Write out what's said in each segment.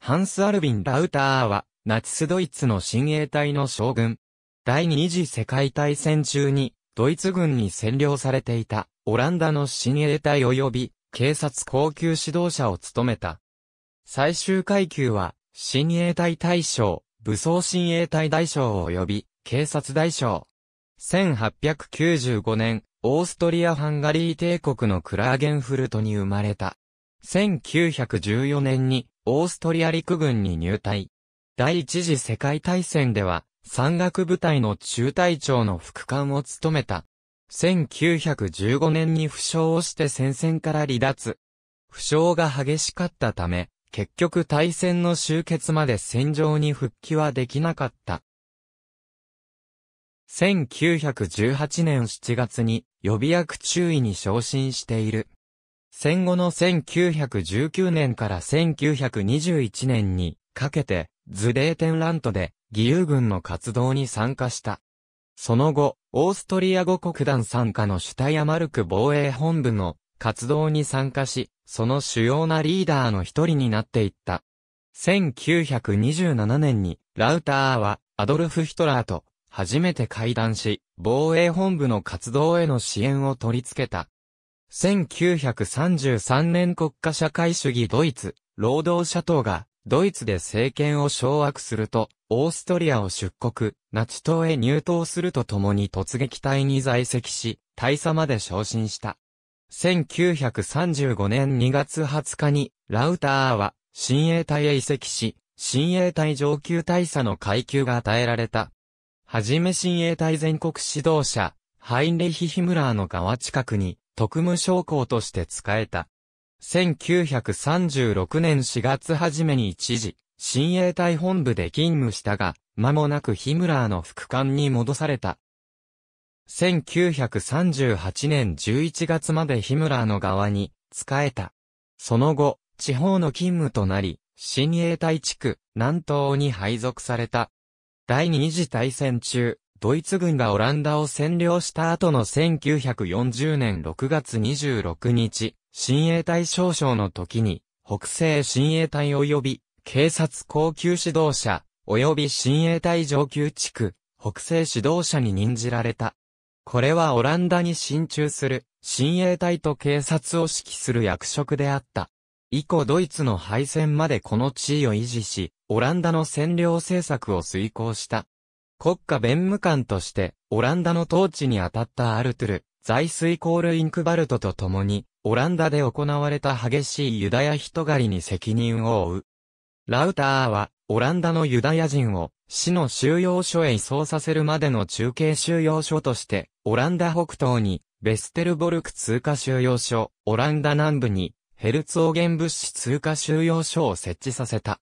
ハンス・アルビン・ラウターは、ナチスドイツの親衛隊の将軍。第二次世界大戦中に、ドイツ軍に占領されていた、オランダの親衛隊及び、警察高級指導者を務めた。最終階級は、親衛隊大将、武装親衛隊大将及び、警察大将。1895年、オーストリア・ハンガリー帝国のクラーゲンフルトに生まれた。1914年にオーストリア陸軍に入隊。第一次世界大戦では、山岳部隊の中隊長の副官を務めた。1915年に負傷をして戦線から離脱。負傷が激しかったため、結局大戦の終結まで戦場に復帰はできなかった。1918年7月に予備役中尉に昇進している。戦後の1919年から1921年にかけて、ズデーテンラントで義勇軍の活動に参加した。その後、オーストリア語国団参加のシュタヤマルク防衛本部の活動に参加し、その主要なリーダーの一人になっていった。1927年に、ラウターはアドルフ・ヒトラーと初めて会談し、防衛本部の活動への支援を取り付けた。1933年国家社会主義ドイツ、労働者党が、ドイツで政権を掌握すると、オーストリアを出国、ナチ党へ入党するとともに突撃隊に在籍し、大佐まで昇進した。1935年2月20日に、ラウターは、親衛隊へ移籍し、親衛隊上級大佐の階級が与えられた。はじめ親衛隊全国指導者、ハインレヒヒムラーの側近くに、特務将校として仕えた。1936年4月初めに一時、親衛隊本部で勤務したが、間もなくヒムラーの副官に戻された。1938年11月までヒムラーの側に、仕えた。その後、地方の勤務となり、新衛隊地区、南東に配属された。第二次大戦中、ドイツ軍がオランダを占領した後の1940年6月26日、親衛隊少将の時に、北西親衛隊及び、警察高級指導者、及び親衛隊上級地区、北西指導者に任じられた。これはオランダに進駐する、親衛隊と警察を指揮する役職であった。以降ドイツの敗戦までこの地位を維持し、オランダの占領政策を遂行した。国家弁務官として、オランダの統治に当たったアルトゥル、財水コールインクバルトと共に、オランダで行われた激しいユダヤ人狩りに責任を負う。ラウターは、オランダのユダヤ人を、市の収容所へ移送させるまでの中継収容所として、オランダ北東に、ベステルボルク通過収容所、オランダ南部に、ヘルツオーゲン物資通過収容所を設置させた。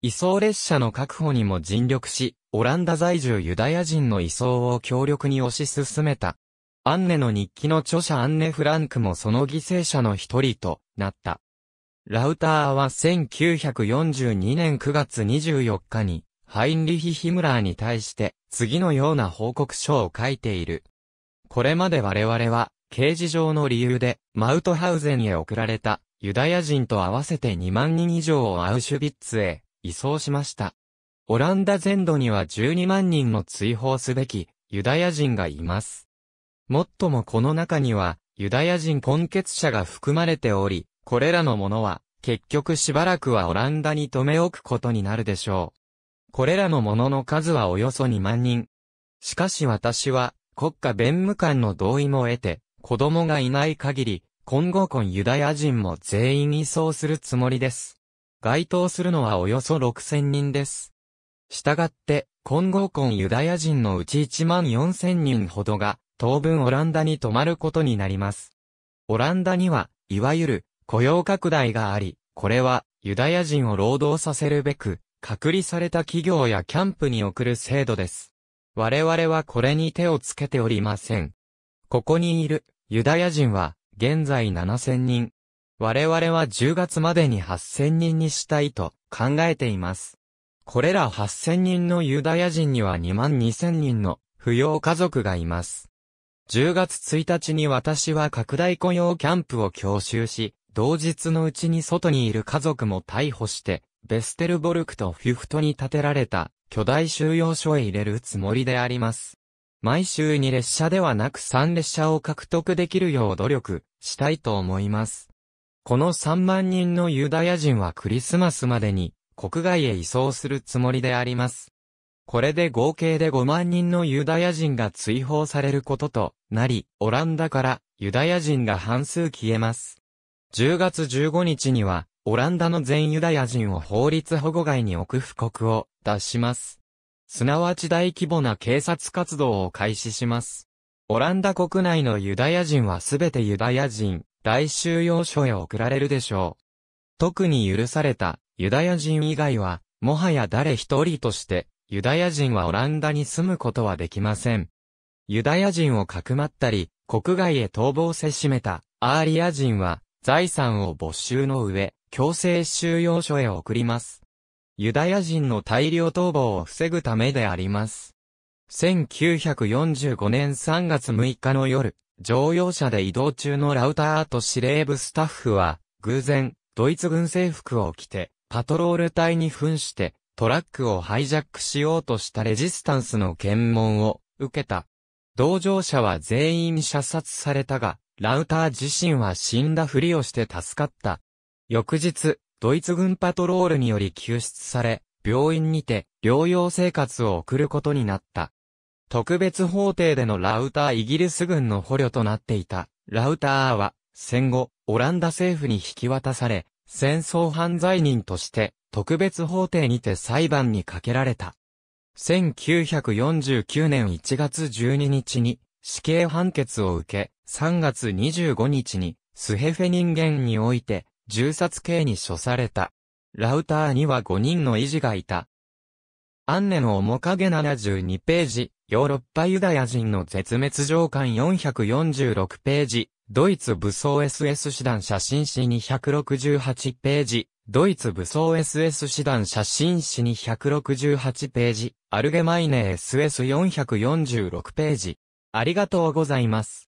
移送列車の確保にも尽力し、オランダ在住ユダヤ人の移送を強力に推し進めた。アンネの日記の著者アンネ・フランクもその犠牲者の一人となった。ラウターは1942年9月24日に、ハインリヒ・ヒムラーに対して、次のような報告書を書いている。これまで我々は、刑事上の理由で、マウトハウゼンへ送られた、ユダヤ人と合わせて2万人以上をアウシュビッツへ、移送しました。オランダ全土には12万人の追放すべきユダヤ人がいます。もっともこの中にはユダヤ人根血者が含まれており、これらのものは結局しばらくはオランダに留め置くことになるでしょう。これらのものの数はおよそ2万人。しかし私は国家弁務官の同意も得て、子供がいない限り、今後婚ユダヤ人も全員移送するつもりです。該当するのはおよそ6000人です。したがって、今後婚ユダヤ人のうち1万4000人ほどが、当分オランダに泊まることになります。オランダには、いわゆる、雇用拡大があり、これは、ユダヤ人を労働させるべく、隔離された企業やキャンプに送る制度です。我々はこれに手をつけておりません。ここにいる、ユダヤ人は、現在7000人、我々は10月までに8000人にしたいと考えています。これら8000人のユダヤ人には2万2000人の扶養家族がいます。10月1日に私は拡大雇用キャンプを教習し、同日のうちに外にいる家族も逮捕して、ベステルボルクとフィフトに建てられた巨大収容所へ入れるつもりであります。毎週に列車ではなく3列車を獲得できるよう努力したいと思います。この3万人のユダヤ人はクリスマスまでに国外へ移送するつもりであります。これで合計で5万人のユダヤ人が追放されることとなり、オランダからユダヤ人が半数消えます。10月15日には、オランダの全ユダヤ人を法律保護外に置く布告を出します。すなわち大規模な警察活動を開始します。オランダ国内のユダヤ人はすべてユダヤ人、大収容所へ送られるでしょう。特に許されたユダヤ人以外は、もはや誰一人として、ユダヤ人はオランダに住むことはできません。ユダヤ人をかくまったり、国外へ逃亡せしめたアーリア人は、財産を没収の上、強制収容所へ送ります。ユダヤ人の大量逃亡を防ぐためであります。1945年3月6日の夜、乗用車で移動中のラウターと司令部スタッフは、偶然、ドイツ軍制服を着て、パトロール隊に扮して、トラックをハイジャックしようとしたレジスタンスの検問を受けた。同乗者は全員射殺されたが、ラウター自身は死んだふりをして助かった。翌日、ドイツ軍パトロールにより救出され、病院にて療養生活を送ることになった。特別法廷でのラウターイギリス軍の捕虜となっていた。ラウターは、戦後、オランダ政府に引き渡され、戦争犯罪人として、特別法廷にて裁判にかけられた。1949年1月12日に、死刑判決を受け、3月25日に、スヘフェ人間において、銃殺刑に処された。ラウターには5人の維持がいた。アンネの面影72ページ、ヨーロッパユダヤ人の絶滅上巻446ページ、ドイツ武装 SS 師団写真誌268ページ、ドイツ武装 SS 師団写真誌268ページ、アルゲマイネ SS446 ページ。ありがとうございます。